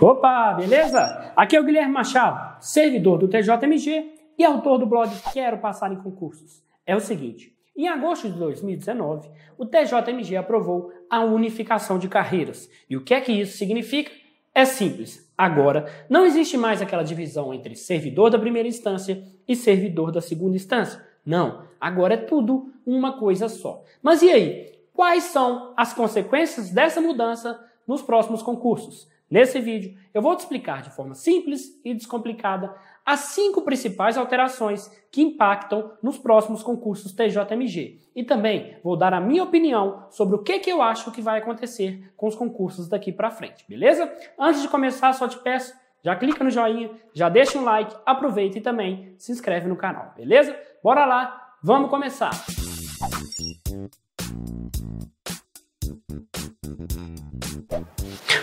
Opa, beleza? Aqui é o Guilherme Machado, servidor do TJMG e autor do blog Quero Passar em Concursos. É o seguinte, em agosto de 2019, o TJMG aprovou a unificação de carreiras. E o que é que isso significa? É simples. Agora, não existe mais aquela divisão entre servidor da primeira instância e servidor da segunda instância. Não, agora é tudo uma coisa só. Mas e aí? Quais são as consequências dessa mudança nos próximos concursos? Nesse vídeo, eu vou te explicar de forma simples e descomplicada as cinco principais alterações que impactam nos próximos concursos TJMG e também vou dar a minha opinião sobre o que, que eu acho que vai acontecer com os concursos daqui para frente, beleza? Antes de começar, só te peço, já clica no joinha, já deixa um like, aproveita e também se inscreve no canal, beleza? Bora lá, vamos começar! Música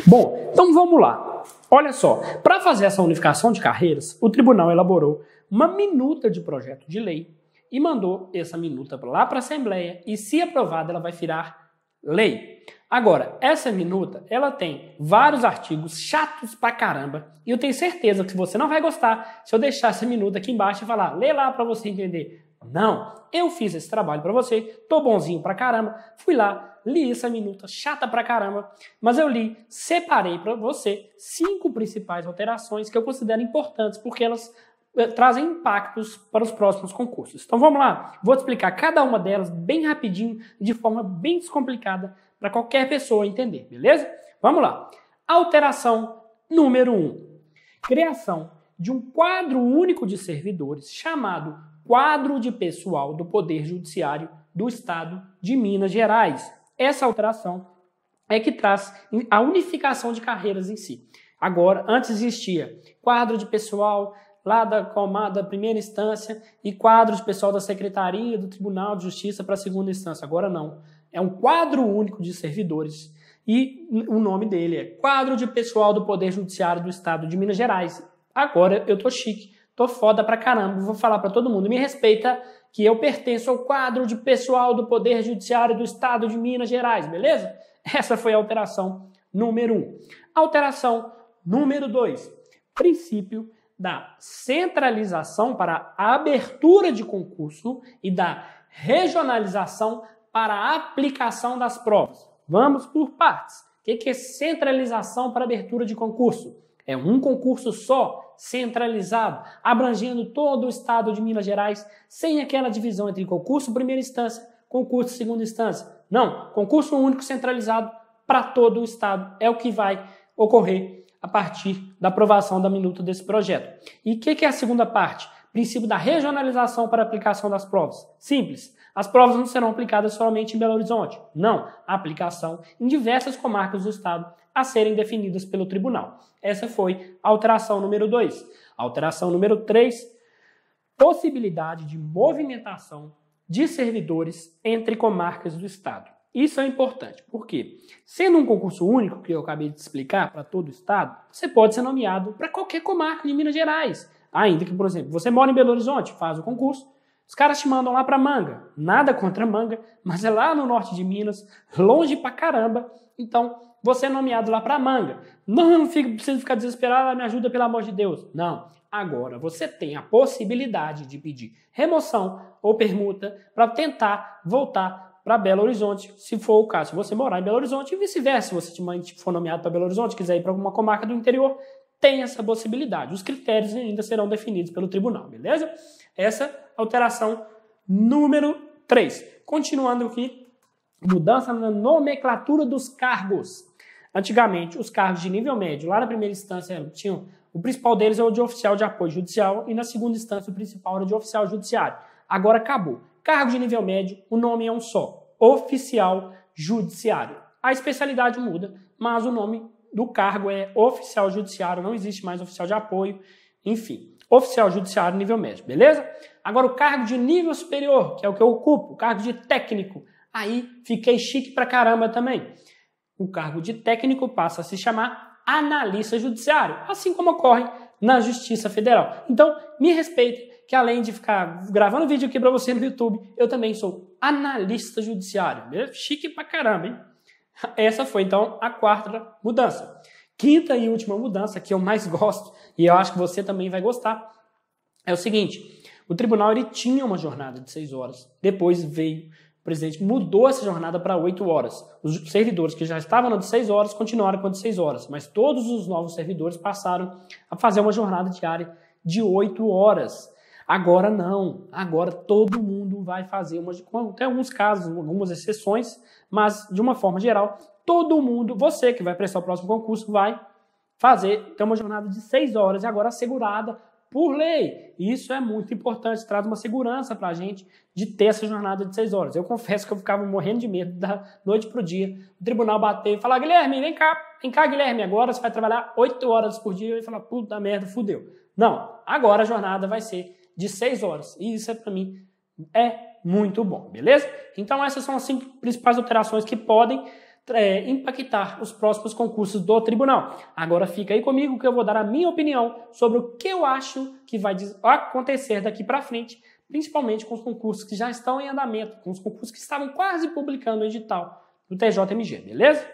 Bom, então vamos lá. Olha só, para fazer essa unificação de carreiras, o tribunal elaborou uma minuta de projeto de lei e mandou essa minuta lá para a Assembleia e, se aprovada, ela vai virar lei. Agora, essa minuta, ela tem vários artigos chatos pra caramba e eu tenho certeza que você não vai gostar se eu deixar essa minuta aqui embaixo e falar, lê lá para você entender. Não, eu fiz esse trabalho para você, tô bonzinho pra caramba, fui lá, li essa minuta chata pra caramba, mas eu li, separei para você cinco principais alterações que eu considero importantes porque elas eh, trazem impactos para os próximos concursos. Então vamos lá, vou te explicar cada uma delas bem rapidinho, de forma bem descomplicada para qualquer pessoa entender, beleza? Vamos lá. Alteração número 1. Um, criação de um quadro único de servidores chamado quadro de pessoal do Poder Judiciário do Estado de Minas Gerais. Essa alteração é que traz a unificação de carreiras em si. Agora, antes existia quadro de pessoal lá da comada primeira instância e quadro de pessoal da secretaria do Tribunal de Justiça para a segunda instância. Agora não. É um quadro único de servidores e o nome dele é Quadro de Pessoal do Poder Judiciário do Estado de Minas Gerais. Agora eu tô chique, tô foda pra caramba, vou falar para todo mundo, me respeita que eu pertenço ao quadro de pessoal do Poder Judiciário do Estado de Minas Gerais, beleza? Essa foi a alteração número 1. Um. Alteração número 2. Princípio da centralização para abertura de concurso e da regionalização para aplicação das provas. Vamos por partes. O que é centralização para abertura de concurso? É um concurso só, centralizado, abrangendo todo o estado de Minas Gerais, sem aquela divisão entre concurso primeira instância, concurso segunda instância. Não, concurso único centralizado para todo o estado é o que vai ocorrer a partir da aprovação da minuta desse projeto. E o que, que é a segunda parte? princípio da regionalização para aplicação das provas. Simples. As provas não serão aplicadas somente em Belo Horizonte. Não. A aplicação em diversas comarcas do estado a serem definidas pelo tribunal. Essa foi a alteração número 2. Alteração número 3, possibilidade de movimentação de servidores entre comarcas do Estado. Isso é importante, porque sendo um concurso único, que eu acabei de explicar, para todo o Estado, você pode ser nomeado para qualquer comarca de Minas Gerais. Ainda que, por exemplo, você mora em Belo Horizonte, faz o concurso, os caras te mandam lá para Manga. Nada contra Manga, mas é lá no norte de Minas, longe pra caramba. Então, você é nomeado lá para Manga. Não, não fico, preciso ficar desesperado, ah, me ajuda pelo amor de Deus. Não. Agora, você tem a possibilidade de pedir remoção ou permuta para tentar voltar para Belo Horizonte, se for o caso. Se você morar em Belo Horizonte e vice-versa, se você for nomeado para Belo Horizonte, quiser ir para alguma comarca do interior, tem essa possibilidade. Os critérios ainda serão definidos pelo tribunal, beleza? Essa alteração número 3. Continuando aqui, mudança na nomenclatura dos cargos. Antigamente, os cargos de nível médio, lá na primeira instância, tinham o principal deles é o de oficial de apoio judicial e na segunda instância o principal era o de oficial judiciário. Agora acabou. Cargo de nível médio, o nome é um só, oficial judiciário. A especialidade muda, mas o nome do cargo é oficial judiciário, não existe mais oficial de apoio, enfim oficial judiciário nível médio, beleza? Agora o cargo de nível superior, que é o que eu ocupo, o cargo de técnico, aí fiquei chique pra caramba também. O cargo de técnico passa a se chamar analista judiciário, assim como ocorre na Justiça Federal. Então, me respeita que além de ficar gravando vídeo aqui para você no YouTube, eu também sou analista judiciário. Chique pra caramba, hein? Essa foi então a quarta mudança. Quinta e última mudança que eu mais gosto e eu acho que você também vai gostar é o seguinte: o tribunal ele tinha uma jornada de seis horas, depois veio o presidente mudou essa jornada para 8 horas. Os servidores que já estavam de 6 horas continuaram com de 6 horas, mas todos os novos servidores passaram a fazer uma jornada diária de 8 horas. Agora não, agora todo mundo vai fazer uma, tem alguns casos, algumas exceções, mas de uma forma geral, todo mundo, você que vai prestar o próximo concurso, vai fazer. Tem uma jornada de seis horas e agora assegurada por lei. Isso é muito importante, traz uma segurança para a gente de ter essa jornada de seis horas. Eu confesso que eu ficava morrendo de medo da noite para o dia. O tribunal bateu e falar, Guilherme, vem cá, vem cá, Guilherme, agora você vai trabalhar oito horas por dia. E falar, puta merda, fudeu. Não, agora a jornada vai ser de seis horas. E isso, é, para mim, é muito bom, beleza? Então essas são as cinco principais alterações que podem é, impactar os próximos concursos do tribunal. Agora fica aí comigo que eu vou dar a minha opinião sobre o que eu acho que vai acontecer daqui para frente, principalmente com os concursos que já estão em andamento, com os concursos que estavam quase publicando o edital do TJMG, beleza?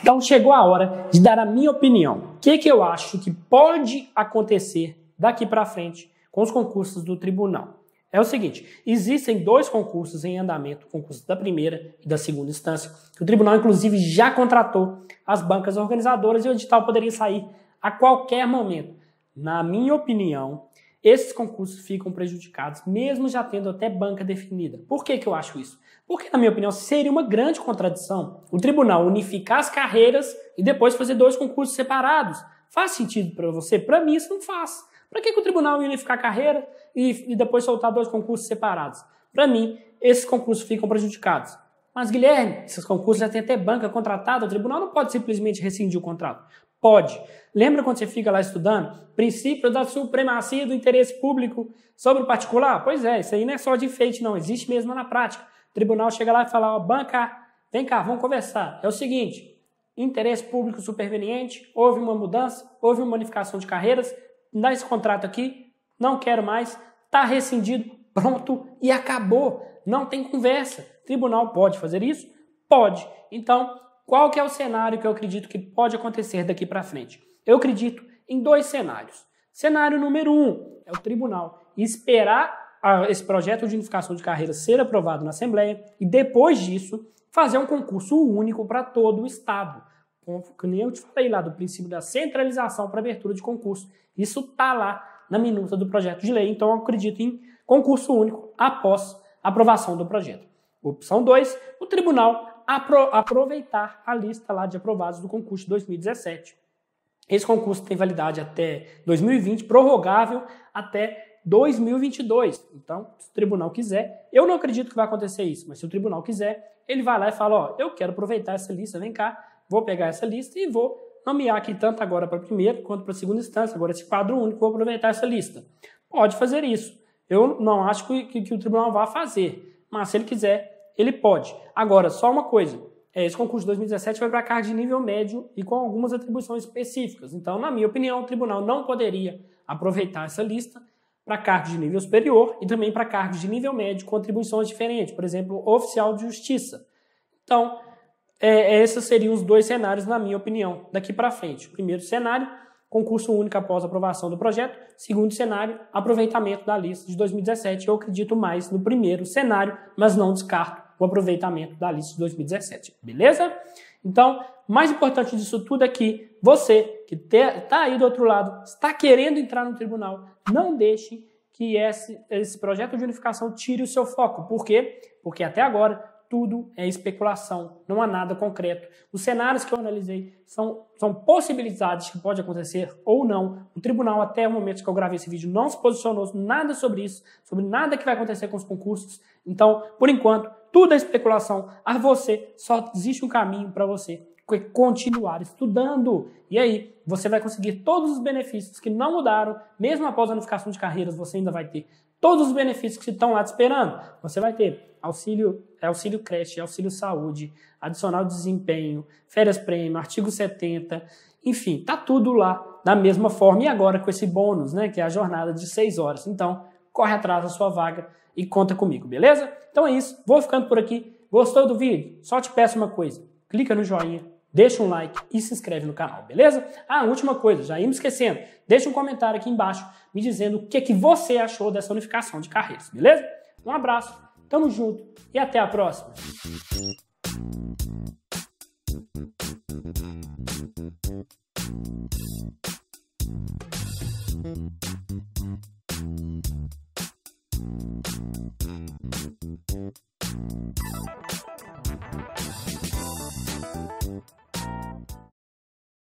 Então chegou a hora de dar a minha opinião. O que, que eu acho que pode acontecer daqui para frente com os concursos do tribunal? é o seguinte: existem dois concursos em andamento, concurso da primeira e da segunda instância. O tribunal, inclusive, já contratou as bancas organizadoras e o edital poderia sair a qualquer momento. Na minha opinião, esses concursos ficam prejudicados, mesmo já tendo até banca definida. Por que, que eu acho isso? Porque, na minha opinião, seria uma grande contradição o tribunal unificar as carreiras e depois fazer dois concursos separados. Faz sentido para você? Para mim, isso não faz. Para que, que, o tribunal ia unificar a carreira e, e depois soltar dois concursos separados? Para mim, esses concursos ficam prejudicados. Mas, Guilherme, esses concursos já tem até banca contratada, o tribunal não pode simplesmente rescindir o contrato. Pode. Lembra quando você fica lá estudando? Princípio da supremacia do interesse público sobre o particular? Pois é, isso aí não é só de enfeite, não. Existe mesmo na prática. O tribunal chega lá e fala: Ó, oh, banca, vem cá, vamos conversar. É o seguinte: interesse público superveniente, houve uma mudança, houve uma unificação de carreiras, dá esse contrato aqui, não quero mais, tá rescindido, pronto e acabou. Não tem conversa. O tribunal pode fazer isso? Pode. Então, qual que é o cenário que eu acredito que pode acontecer daqui para frente? Eu acredito em dois cenários. Cenário número um é o tribunal esperar esse projeto de unificação de carreira ser aprovado na Assembleia e, depois disso, fazer um concurso único para todo o Estado que nem eu te falei lá, do princípio da centralização para abertura de concurso. Isso está lá na minuta do projeto de lei, então eu acredito em concurso único após aprovação do projeto. Opção 2, o tribunal apro aproveitar a lista lá de aprovados do concurso de 2017. Esse concurso tem validade até 2020, prorrogável até 2022. Então, se o tribunal quiser, eu não acredito que vai acontecer isso, mas se o tribunal quiser, ele vai lá e fala: Ó, eu quero aproveitar essa lista, vem cá, vou pegar essa lista e vou nomear aqui tanto agora para primeira quanto para segunda instância, agora esse quadro único, vou aproveitar essa lista. Pode fazer isso. Eu não acho que, que, que o tribunal vá fazer, mas se ele quiser, ele pode. Agora, só uma coisa: é, esse concurso de 2017 vai para cargo de nível médio e com algumas atribuições específicas. Então, na minha opinião, o tribunal não poderia aproveitar essa lista para cargos de nível superior e também para cargos de nível médio com atribuições diferentes, por exemplo, oficial de justiça. Então, é, é esses seriam os dois cenários, na minha opinião, daqui para frente. O primeiro cenário, concurso único após aprovação do projeto. Segundo cenário, aproveitamento da lista de 2017. Eu acredito mais no primeiro cenário, mas não descarto o aproveitamento da lista de 2017. Beleza? Então, o mais importante disso tudo é que você, que está aí do outro lado, está querendo entrar no tribunal, não deixe que esse, esse projeto de unificação tire o seu foco. Por quê? Porque até agora tudo é especulação, não há nada concreto. Os cenários que eu analisei são, são possibilidades que pode acontecer ou não. O tribunal, até o momento que eu gravei esse vídeo, não se posicionou nada sobre isso, sobre nada que vai acontecer com os concursos. Então, por enquanto, tudo é especulação. A você, só existe um caminho para você, continuar estudando. E aí, você vai conseguir todos os benefícios que não mudaram, mesmo após a unificação de carreiras, você ainda vai ter todos os benefícios que estão lá te esperando. Você vai ter auxílio, é, auxílio creche, auxílio saúde, adicional desempenho, férias prêmio, artigo 70, enfim, tá tudo lá da mesma forma. E agora com esse bônus, né, que é a jornada de 6 horas. Então, corre atrás da sua vaga e conta comigo, beleza? Então é isso, vou ficando por aqui. Gostou do vídeo? Só te peço uma coisa, clica no joinha, deixa um like e se inscreve no canal, beleza? Ah, última coisa, já ia me esquecendo. Deixa um comentário aqui embaixo me dizendo o que, que você achou dessa unificação de carreiras, beleza? Um abraço, tamo junto e até a próxima!